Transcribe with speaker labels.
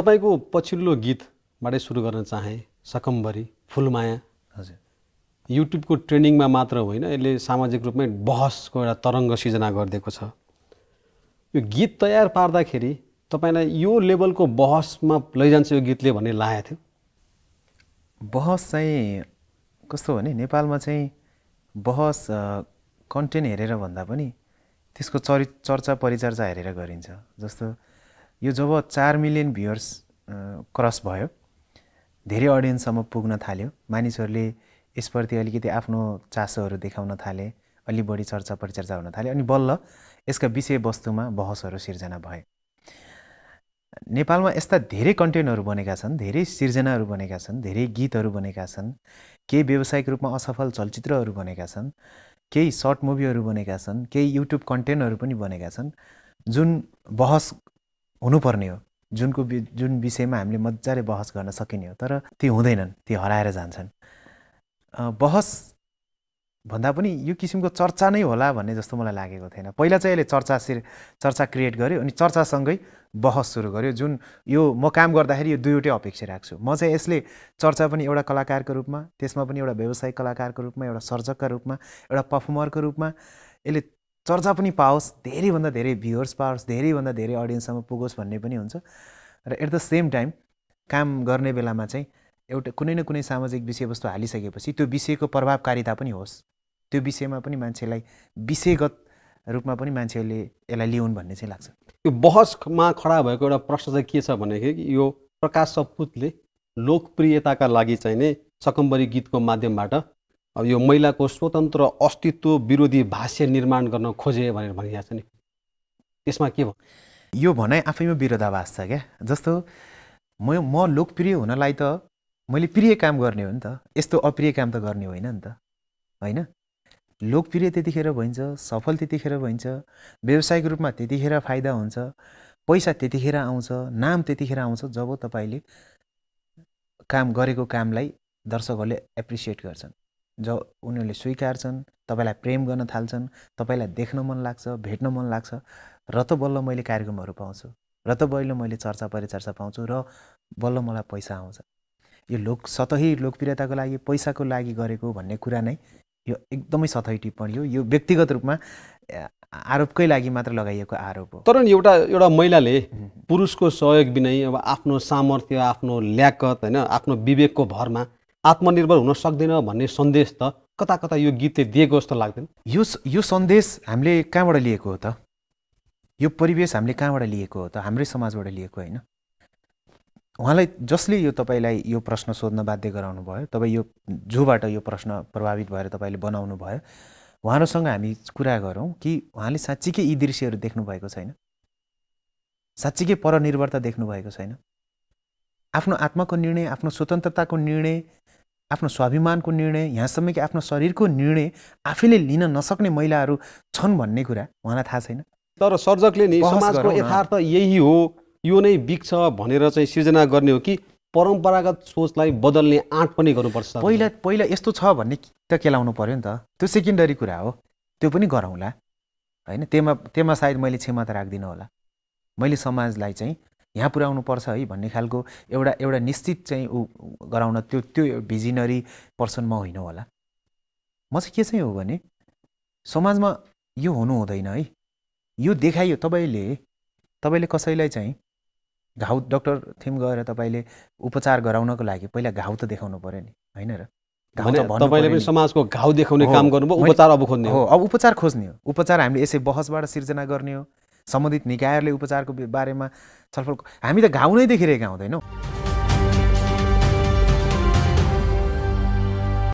Speaker 1: तपाईँको पछिल्लो गीतबाटै सुरु गर्न चाहे सकम्बरी फुलमाया हजुर युट्युबको ट्रेन्डिङमा मात्र होइन यसले सामाजिक रूपमै बहसको एउटा तरङ्ग सिर्जना गरिदिएको छ यो गीत तयार पार्दाखेरि तपाईँलाई यो लेभलको बहसमा
Speaker 2: लैजान्छ यो गीतले भन्ने लागेको थियो बहस चाहिँ कस्तो भने नेपालमा चाहिँ बहस कन्टेन्ट हेरेर भन्दा पनि त्यसको चरि चर्चा परिचर्चा हेरेर गरिन्छ जस्तो यो जब चार मिलियन भ्युर्स क्रस भयो धेरै अडियन्ससम्म पुग्न थाल्यो मानिसहरूले यसप्रति अलिकति आफ्नो चासोहरू देखाउन थाले अलि बढी चर्चा परिचर्चा हुन थाले अनि बल्ल यसका विषयवस्तुमा बहसहरू सिर्जना भए नेपालमा यस्ता धेरै कन्टेन्टहरू बनेका छन् धेरै सिर्जनाहरू बनेका छन् धेरै गीतहरू बनेका छन् केही व्यावसायिक रूपमा असफल चलचित्रहरू बनेका छन् केही सर्ट मुभीहरू बनेका छन् केही युट्युब कन्टेन्टहरू पनि बनेका छन् जुन बहस हुनुपर्ने हो जुनको जुन विषयमा हामीले मजाले बहस गर्न सकिने हो तर ती हुँदैनन् ती हराएर जान्छन् बहस भन्दा पनि यो किसिमको चर्चा नै होला भन्ने जस्तो मलाई लागेको थिएन पहिला चाहिँ अहिले चर्चा सिर चर्चा क्रिएट गर्यो अनि चर्चासँगै बहस सुरु गर्यो जुन यो म काम गर्दाखेरि यो दुईवटै अपेक्षा राख्छु म चाहिँ यसले चर्चा पनि एउटा कलाकारको रूपमा त्यसमा पनि एउटा व्यवसायिक कलाकारको रूपमा एउटा सर्जकका रूपमा एउटा पर्फर्मरको रूपमा यसले चर्चा पनि पाओस् धेरैभन्दा धेरै भ्युवर्स पाओस् धेरैभन्दा धेरै अडियन्ससम्म पुगोस् भन्ने पनि हुन्छ र एट द सेम टाइम काम गर्ने बेलामा चाहिँ एउटा कुनै न कुनै सामाजिक विषयवस्तु हालिसकेपछि त्यो विषयको प्रभावकारिता पनि होस् त्यो विषयमा पनि मान्छेलाई विषयगत रूपमा पनि मान्छेहरूले यसलाई लिउन् भन्ने चाहिँ लाग्छ यो बहसमा खडा भएको एउटा प्रश्न चाहिँ के छ भनेदेखि यो
Speaker 1: प्रकाश सपुतले लोकप्रियताका लागि चाहिँ नै सकम्बरी गीतको माध्यमबाट अब यो महिलाको स्वतन्त्र अस्तित्व विरोधी भाष्य निर्माण गर्न खोजे भनेर भनिरहेको छ नि
Speaker 2: त्यसमा के भयो यो भनाइ आफैमा विरोधाभास छ क्या जस्तो म म लोकप्रिय हुनलाई त मैले प्रिय काम गर्ने हो नि त यस्तो अप्रिय काम त गर्ने होइन नि त होइन लोकप्रिय त्यतिखेर भइन्छ सफल त्यतिखेर भइन्छ व्यावसायिक रूपमा त्यतिखेर फाइदा हुन्छ पैसा त्यतिखेर आउँछ नाम त्यतिखेर आउँछ जब तपाईँले काम गरेको कामलाई दर्शकहरूले एप्रिसिएट गर्छन् ज उनीहरूले स्वीकार्छन् तपाईँलाई प्रेम गर्न थाल्छन् तपाईँलाई देख्न मन लाग्छ भेट्न मन लाग्छ र त बल्ल मैले कार्यक्रमहरू पाउँछु र त बल्ल मैले चर्चा परिचर्चा पाउँछु र बल्ल मलाई पैसा आउँछ यो लोक सतही लोकप्रियताको लागि पैसाको लागि गरेको भन्ने कुरा नै यो एकदमै सतही टिप्पणी हो यो व्यक्तिगत रूपमा आरोपकै लागि मात्र लगाइएको आरोप हो
Speaker 1: तर एउटा एउटा महिलाले पुरुषको सहयोग बिना अब आफ्नो सामर्थ्य आफ्नो ल्याकत होइन आफ्नो विवेकको भरमा आत्मनिर्भर हुन सक्दैन भन्ने सन्देश त
Speaker 2: कता कता यो गीतले दिएको जस्तो लाग्दैन यो यो सन्देश हामीले कहाँबाट लिएको हो त यो परिवेश हामीले कहाँबाट लिएको हो त हाम्रै समाजबाट लिएको होइन उहाँलाई जसले यो तपाईँलाई यो प्रश्न सोध्न बाध्य गराउनु भयो तपाईँ यो जोबाट यो प्रश्न प्रभावित भएर तपाईँले बनाउनु भयो उहाँहरूसँग हामी कुरा गरौँ कि उहाँले साँच्चीकै यी दृश्यहरू देख्नुभएको छैन साँच्चीकै परनिर्भरता देख्नुभएको छैन आफ्नो आत्माको निर्णय आफ्नो स्वतन्त्रताको निर्णय आफ्नो स्वाभिमानको निर्णय यहाँसम्म कि आफ्नो शरीरको निर्णय आफैले लिन नसक्ने महिलाहरू छन् भन्ने कुरा उहाँलाई थाहा छैन
Speaker 1: तर सर्जकले नि समाजको यथार्थ यही हो यो नै बिग्छ भनेर चाहिँ सिर्जना गर्ने
Speaker 2: हो कि परम्परागत सोचलाई बदल्ने आँट पनि गर्नुपर्छ पहिला पहिला यस्तो छ भन्ने त केलाउनु पऱ्यो नि त त्यो सेकेन्डरी कुरा हो त्यो पनि गरौँला होइन त्यसमा त्यसमा सायद मैले क्षमता राखिदिनु होला मैले समाजलाई चाहिँ यहाँ पुर्याउनु पर्छ है भन्ने खालको एउटा एउटा निश्चित चाहिँ ऊ गराउन त्यो त्यो भिजिनरी पर्सन म होइन होला म चाहिँ के चाहिँ हो भने समाजमा यो हुनु हुँदैन है यो देखाइयो तपाईँले तपाईँले कसैलाई चाहिँ घाउ डक्टर थिम गएर तपाईँले उपचार गराउनको लागि पहिला घाउ त देखाउनु पऱ्यो नि होइन र
Speaker 1: पनि समाजको घाउ देखाउने काम गर्नुभयो उपचार अब खोज्ने हो
Speaker 2: अब उपचार खोज्ने हो उपचार हामीले यसै बहसबाट सिर्जना गर्ने हो सम्बन्धित निकायहरूले उपचारको बारेमा छलफल हामी त घाउ नै देखिरहेका हुँदैनौँ